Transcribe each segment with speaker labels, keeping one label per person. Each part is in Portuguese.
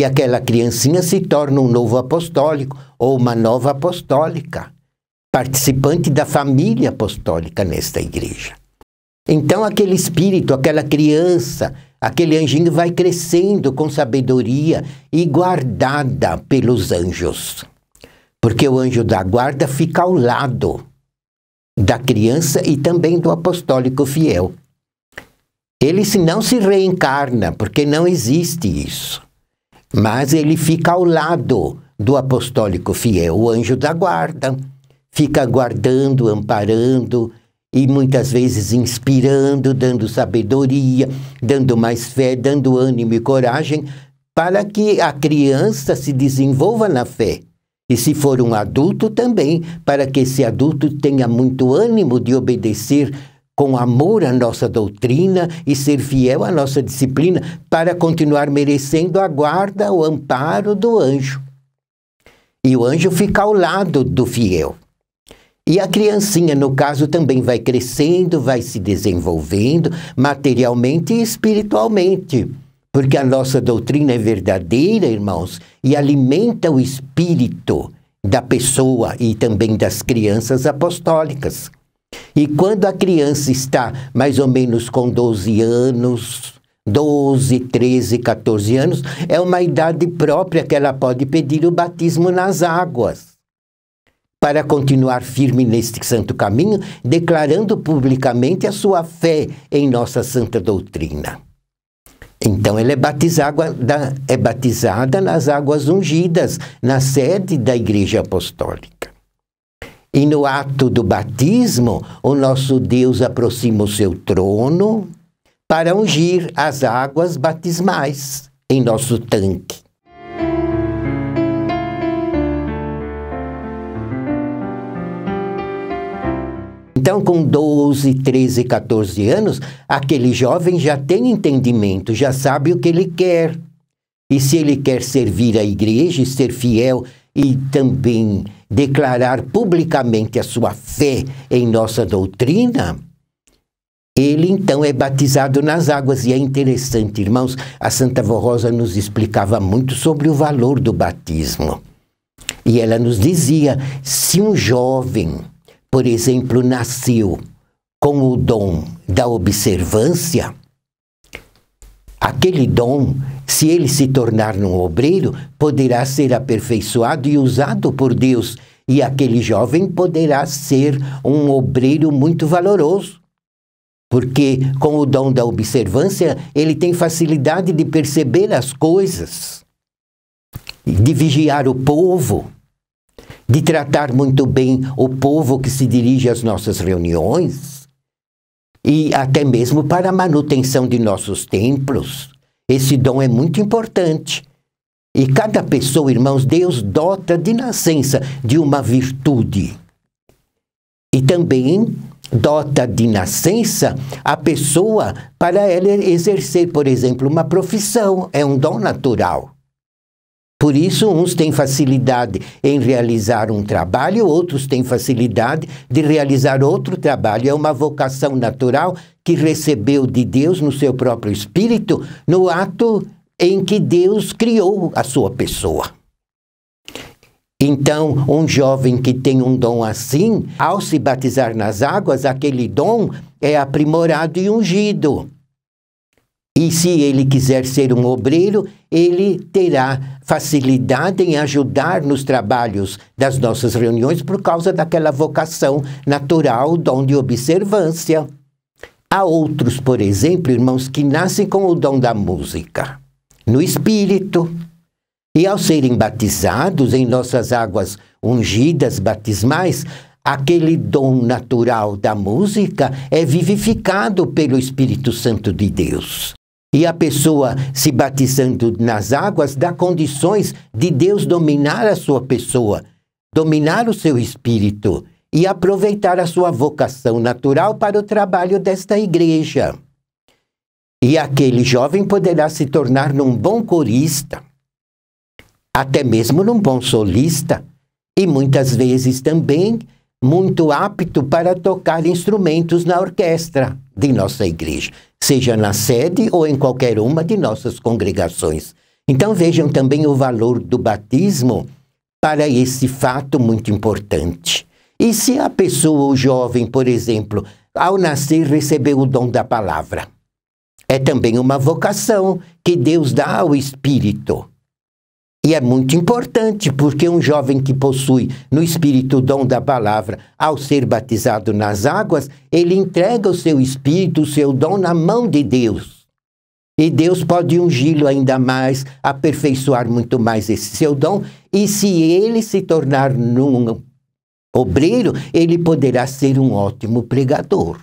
Speaker 1: E aquela criancinha se torna um novo apostólico ou uma nova apostólica, participante da família apostólica nesta igreja. Então, aquele espírito, aquela criança, aquele anjinho vai crescendo com sabedoria e guardada pelos anjos. Porque o anjo da guarda fica ao lado da criança e também do apostólico fiel. Ele se não se reencarna, porque não existe isso. Mas ele fica ao lado do apostólico fiel, o anjo da guarda. Fica guardando, amparando e muitas vezes inspirando, dando sabedoria, dando mais fé, dando ânimo e coragem para que a criança se desenvolva na fé. E se for um adulto também, para que esse adulto tenha muito ânimo de obedecer com amor à nossa doutrina e ser fiel à nossa disciplina para continuar merecendo a guarda, o amparo do anjo. E o anjo fica ao lado do fiel. E a criancinha, no caso, também vai crescendo, vai se desenvolvendo materialmente e espiritualmente. Porque a nossa doutrina é verdadeira, irmãos, e alimenta o espírito da pessoa e também das crianças apostólicas. E quando a criança está mais ou menos com 12 anos, 12, 13, 14 anos, é uma idade própria que ela pode pedir o batismo nas águas. Para continuar firme neste santo caminho, declarando publicamente a sua fé em nossa santa doutrina. Então ela é batizada, é batizada nas águas ungidas, na sede da Igreja Apostólica. E no ato do batismo, o nosso Deus aproxima o seu trono para ungir as águas batismais em nosso tanque. Então, com 12, 13, 14 anos, aquele jovem já tem entendimento, já sabe o que ele quer. E se ele quer servir a igreja e ser fiel e também declarar publicamente a sua fé em nossa doutrina, ele então é batizado nas águas. E é interessante, irmãos, a Santa Vó Rosa nos explicava muito sobre o valor do batismo. E ela nos dizia: se um jovem, por exemplo, nasceu com o dom da observância, aquele dom, se ele se tornar um obreiro, poderá ser aperfeiçoado e usado por Deus, e aquele jovem poderá ser um obreiro muito valoroso. Porque com o dom da observância, ele tem facilidade de perceber as coisas, de vigiar o povo, de tratar muito bem o povo que se dirige às nossas reuniões e até mesmo para a manutenção de nossos templos. Esse dom é muito importante. E cada pessoa, irmãos, Deus dota de nascença de uma virtude. E também dota de nascença a pessoa para ela exercer, por exemplo, uma profissão. É um dom natural. Por isso, uns têm facilidade em realizar um trabalho, outros têm facilidade de realizar outro trabalho. É uma vocação natural que recebeu de Deus no seu próprio espírito, no ato em que Deus criou a sua pessoa. Então, um jovem que tem um dom assim, ao se batizar nas águas, aquele dom é aprimorado e ungido. E se ele quiser ser um obreiro, ele terá facilidade em ajudar nos trabalhos das nossas reuniões por causa daquela vocação natural, dom de observância. Há outros, por exemplo, irmãos que nascem com o dom da música, no espírito. E ao serem batizados em nossas águas ungidas batismais, aquele dom natural da música é vivificado pelo Espírito Santo de Deus. E a pessoa se batizando nas águas dá condições de Deus dominar a sua pessoa, dominar o seu espírito e aproveitar a sua vocação natural para o trabalho desta igreja. E aquele jovem poderá se tornar num bom corista, até mesmo num bom solista, e muitas vezes também muito apto para tocar instrumentos na orquestra de nossa igreja, seja na sede ou em qualquer uma de nossas congregações. Então vejam também o valor do batismo para esse fato muito importante. E se a pessoa, o jovem, por exemplo, ao nascer recebeu o dom da palavra? É também uma vocação que Deus dá ao espírito. E é muito importante, porque um jovem que possui no espírito o dom da palavra, ao ser batizado nas águas, ele entrega o seu espírito, o seu dom na mão de Deus. E Deus pode ungí-lo ainda mais, aperfeiçoar muito mais esse seu dom, e se ele se tornar um obreiro, ele poderá ser um ótimo pregador,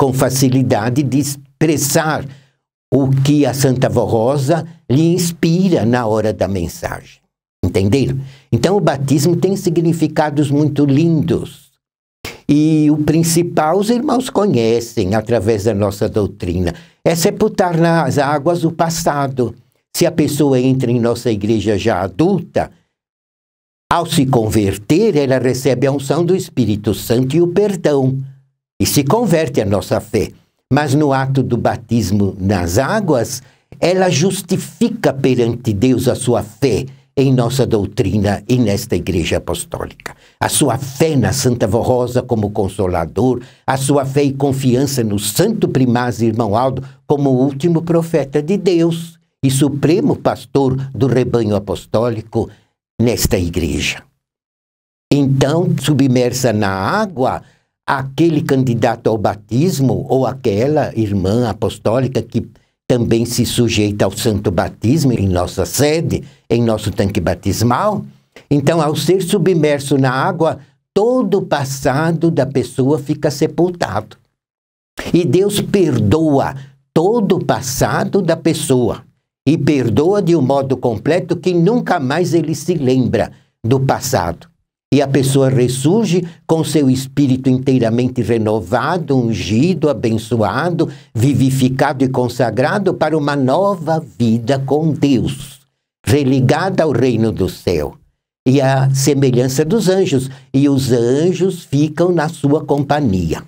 Speaker 1: com facilidade de expressar o que a Santa Vó Rosa lhe inspira na hora da mensagem. Entenderam? Então, o batismo tem significados muito lindos. E o principal os irmãos conhecem através da nossa doutrina. É sepultar nas águas o passado. Se a pessoa entra em nossa igreja já adulta, ao se converter, ela recebe a unção do Espírito Santo e o perdão. E se converte à nossa fé mas no ato do batismo nas águas, ela justifica perante Deus a sua fé em nossa doutrina e nesta Igreja Apostólica. A sua fé na Santa Vorosa como Consolador, a sua fé e confiança no Santo Primaz Irmão Aldo como último profeta de Deus e supremo pastor do rebanho apostólico nesta Igreja. Então, submersa na água, aquele candidato ao batismo ou aquela irmã apostólica que também se sujeita ao santo batismo em nossa sede, em nosso tanque batismal. Então, ao ser submerso na água, todo o passado da pessoa fica sepultado. E Deus perdoa todo o passado da pessoa. E perdoa de um modo completo que nunca mais ele se lembra do passado. E a pessoa ressurge com seu espírito inteiramente renovado, ungido, abençoado, vivificado e consagrado para uma nova vida com Deus, religada ao reino do céu e à semelhança dos anjos. E os anjos ficam na sua companhia.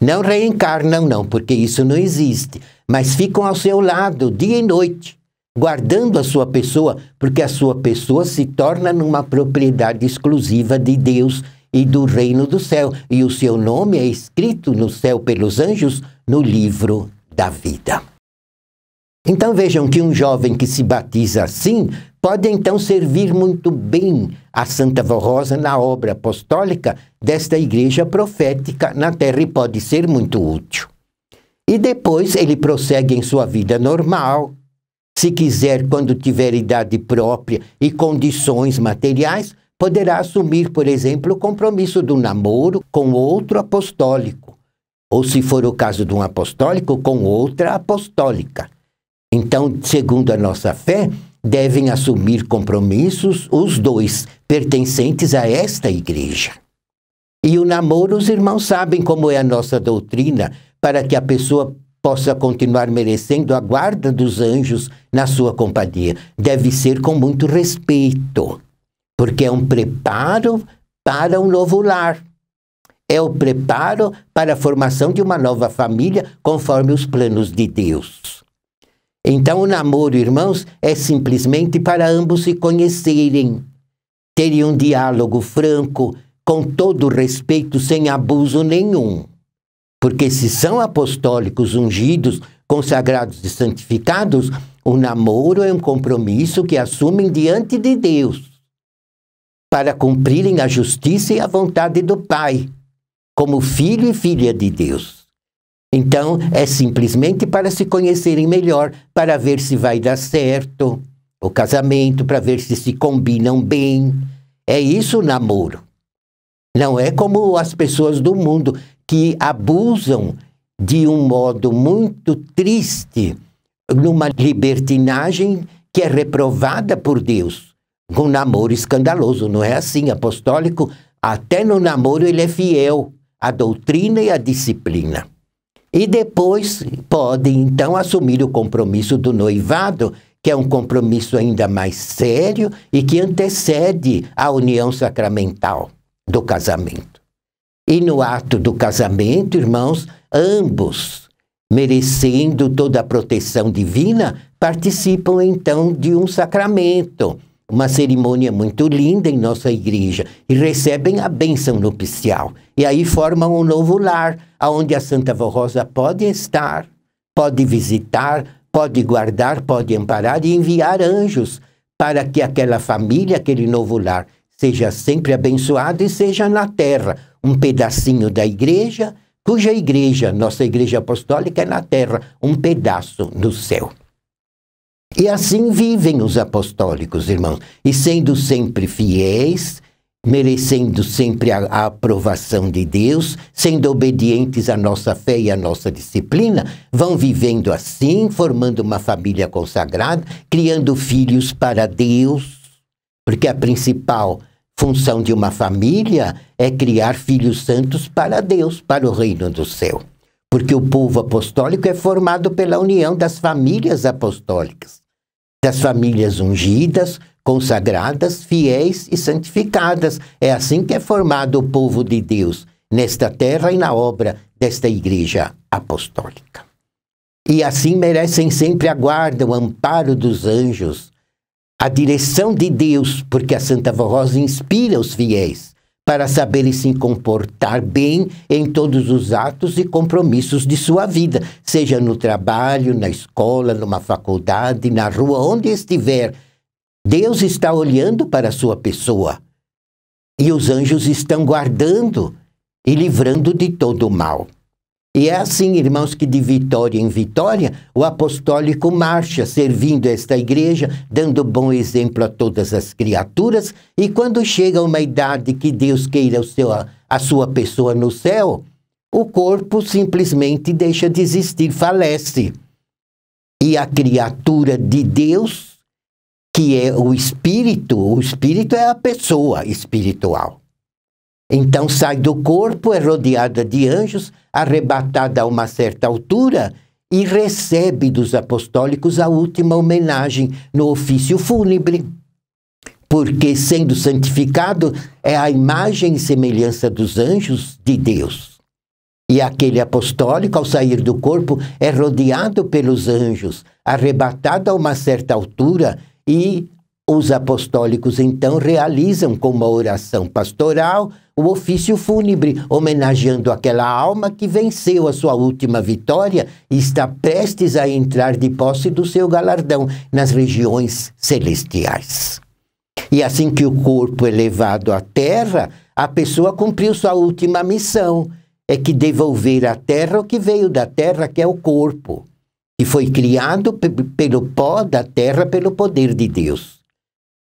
Speaker 1: Não reencarnam, não, porque isso não existe, mas ficam ao seu lado dia e noite guardando a sua pessoa, porque a sua pessoa se torna numa propriedade exclusiva de Deus e do reino do céu, e o seu nome é escrito no céu pelos anjos no livro da vida. Então vejam que um jovem que se batiza assim pode então servir muito bem a Santa Rosa na obra apostólica desta igreja profética na terra e pode ser muito útil. E depois ele prossegue em sua vida normal, se quiser, quando tiver idade própria e condições materiais, poderá assumir, por exemplo, o compromisso do namoro com outro apostólico, ou se for o caso de um apostólico, com outra apostólica. Então, segundo a nossa fé, devem assumir compromissos os dois, pertencentes a esta igreja. E o namoro, os irmãos sabem como é a nossa doutrina, para que a pessoa possa continuar merecendo a guarda dos anjos na sua companhia. Deve ser com muito respeito, porque é um preparo para um novo lar. É o preparo para a formação de uma nova família conforme os planos de Deus. Então, o namoro, irmãos, é simplesmente para ambos se conhecerem, terem um diálogo franco, com todo respeito, sem abuso nenhum. Porque se são apostólicos ungidos, consagrados e santificados, o namoro é um compromisso que assumem diante de Deus para cumprirem a justiça e a vontade do Pai, como filho e filha de Deus. Então, é simplesmente para se conhecerem melhor, para ver se vai dar certo o casamento, para ver se se combinam bem. É isso o namoro. Não é como as pessoas do mundo que abusam de um modo muito triste numa libertinagem que é reprovada por Deus. Um namoro escandaloso, não é assim? Apostólico, até no namoro ele é fiel à doutrina e à disciplina. E depois podem então assumir o compromisso do noivado, que é um compromisso ainda mais sério e que antecede a união sacramental do casamento. E no ato do casamento, irmãos, ambos, merecendo toda a proteção divina, participam então de um sacramento, uma cerimônia muito linda em nossa igreja, e recebem a bênção nupcial. E aí formam um novo lar, onde a Santa Vó Rosa pode estar, pode visitar, pode guardar, pode amparar e enviar anjos para que aquela família, aquele novo lar, seja sempre abençoado e seja na terra um pedacinho da igreja, cuja igreja, nossa igreja apostólica, é na terra, um pedaço no céu. E assim vivem os apostólicos, irmãos, e sendo sempre fiéis, merecendo sempre a, a, aprovação de Deus, sendo obedientes à nossa fé e à nossa disciplina, vão vivendo assim, formando uma família consagrada, criando filhos para Deus, porque a principal função de uma família é criar filhos santos para Deus, para o reino do céu. Porque o povo apostólico é formado pela união das famílias apostólicas, das famílias ungidas, consagradas, fiéis e santificadas. É assim que é formado o povo de Deus, nesta terra e na obra desta igreja apostólica. E assim merecem sempre a guarda, o amparo dos anjos, a direção de Deus, porque a Santa Rosa inspira os fiéis para saberem se comportar bem em todos os atos e compromissos de sua vida, seja no trabalho, na escola, numa faculdade, na rua, onde estiver. Deus está olhando para a sua pessoa e os anjos estão guardando e livrando de todo o mal. E é assim, irmãos, que de vitória em vitória o apostólico marcha, servindo esta igreja, dando bom exemplo a todas as criaturas. E quando chega uma idade que Deus queira o seu, a sua pessoa no céu, o corpo simplesmente deixa de existir, falece. E a criatura de Deus, que é o espírito, o espírito é a pessoa espiritual então sai do corpo, é rodeada de anjos, arrebatada a uma certa altura e recebe dos apostólicos a última homenagem no ofício fúnebre. Porque sendo santificado é a imagem e semelhança dos anjos de Deus. E aquele apostólico, ao sair do corpo, é rodeado pelos anjos, arrebatado a uma certa altura e os apostólicos então realizam com uma oração pastoral o ofício fúnebre, homenageando aquela alma que venceu a sua última vitória e está prestes a entrar de posse do seu galardão nas regiões celestiais. E assim que o corpo é levado à terra, a pessoa cumpriu sua última missão, é que devolver à terra o que veio da terra, que é o corpo, que foi criado pelo pó da terra pelo poder de Deus.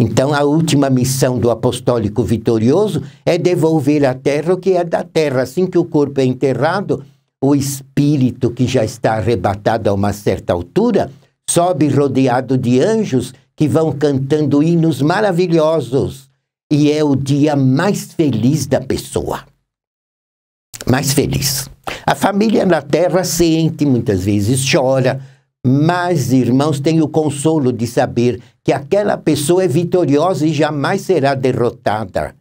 Speaker 1: Então, a última missão do apostólico vitorioso é devolver à terra o que é da terra. Assim que o corpo é enterrado, o espírito que já está arrebatado a uma certa altura sobe rodeado de anjos que vão cantando hinos maravilhosos. E é o dia mais feliz da pessoa. Mais feliz. A família na terra sente, muitas vezes chora, mas, irmãos, tem o consolo de saber que aquela pessoa é vitoriosa e jamais será derrotada.